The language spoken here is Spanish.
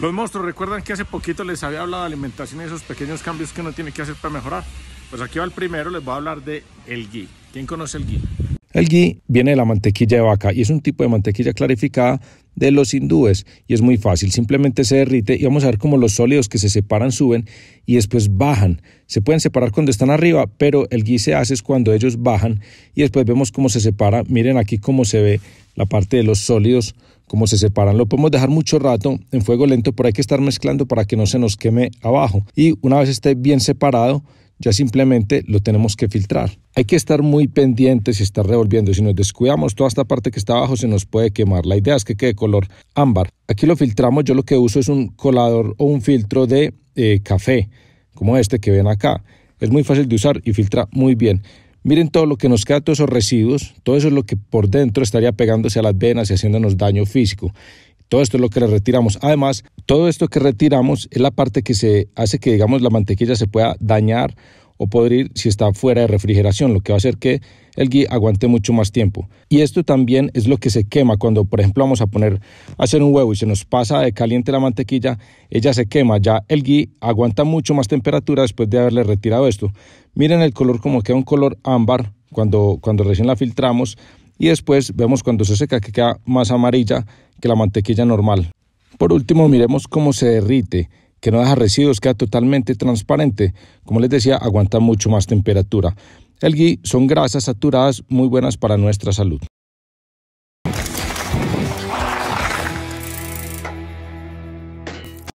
Los monstruos, recuerdan que hace poquito les había hablado de alimentación y esos pequeños cambios que uno tiene que hacer para mejorar. Pues aquí va el primero, les voy a hablar de el ghee. ¿Quién conoce el ghee? El ghee viene de la mantequilla de vaca y es un tipo de mantequilla clarificada de los hindúes y es muy fácil, simplemente se derrite y vamos a ver cómo los sólidos que se separan suben y después bajan. Se pueden separar cuando están arriba, pero el ghee se hace cuando ellos bajan y después vemos cómo se separa. Miren aquí cómo se ve la parte de los sólidos como se separan. Lo podemos dejar mucho rato en fuego lento, pero hay que estar mezclando para que no se nos queme abajo. Y una vez esté bien separado, ya simplemente lo tenemos que filtrar. Hay que estar muy pendientes y estar revolviendo. Si nos descuidamos, toda esta parte que está abajo se nos puede quemar. La idea es que quede color ámbar. Aquí lo filtramos. Yo lo que uso es un colador o un filtro de eh, café, como este que ven acá. Es muy fácil de usar y filtra muy bien. Miren todo lo que nos queda, todos esos residuos, todo eso es lo que por dentro estaría pegándose a las venas y haciéndonos daño físico. Todo esto es lo que le retiramos. Además, todo esto que retiramos es la parte que se hace que, digamos, la mantequilla se pueda dañar o podrir si está fuera de refrigeración, lo que va a hacer que el gui aguante mucho más tiempo. Y esto también es lo que se quema cuando, por ejemplo, vamos a poner a hacer un huevo y se nos pasa de caliente la mantequilla, ella se quema, ya el gui aguanta mucho más temperatura después de haberle retirado esto. Miren el color como queda un color ámbar cuando, cuando recién la filtramos y después vemos cuando se seca que queda más amarilla que la mantequilla normal. Por último, miremos cómo se derrite que no deja residuos, queda totalmente transparente. Como les decía, aguanta mucho más temperatura. El ghee son grasas saturadas muy buenas para nuestra salud.